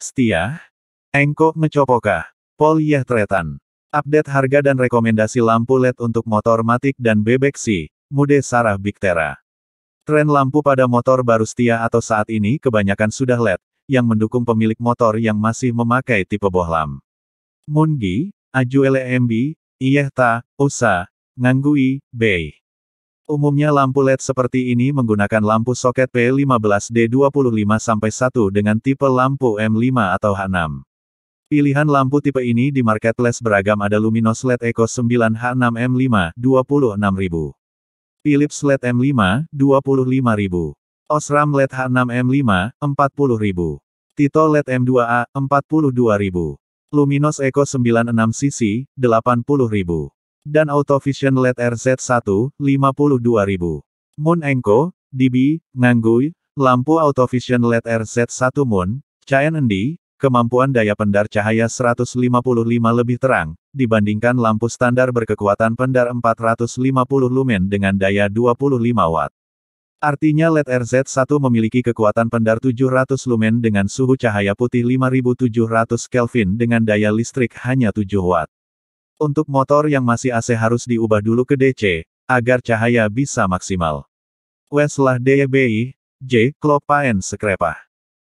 Setia? Engko mecopoka. Polyah Tretan. Update harga dan rekomendasi lampu LED untuk motor Matic dan Bebek Si, Mude Sarah Biktera. Tren lampu pada motor baru setia atau saat ini kebanyakan sudah LED, yang mendukung pemilik motor yang masih memakai tipe bohlam. Mungi, Aju LMB, Iyehta, Usa, Nganggui, Beih. Umumnya lampu LED seperti ini menggunakan lampu soket P15D25-1 dengan tipe lampu M5 atau H6. Pilihan lampu tipe ini di marketplace beragam ada Luminos LED Eco 9H6M5, 26.000. Philips LED M5, 25.000. Osram LED H6M5, 40.000. Tito LED M2A, 42.000. Luminos Eco 96 cc 80.000 dan AutoVision LED RZ1, 52.000. Moon Engko, DB, Nganggui, lampu AutoVision LED RZ1 Moon, CND, kemampuan daya pendar cahaya 155 lebih terang, dibandingkan lampu standar berkekuatan pendar 450 lumen dengan daya 25 watt. Artinya LED RZ1 memiliki kekuatan pendar 700 lumen dengan suhu cahaya putih 5700 Kelvin dengan daya listrik hanya 7 Watt. Untuk motor yang masih AC harus diubah dulu ke DC, agar cahaya bisa maksimal. Weslah DBI, J. Klopain Sekrepah.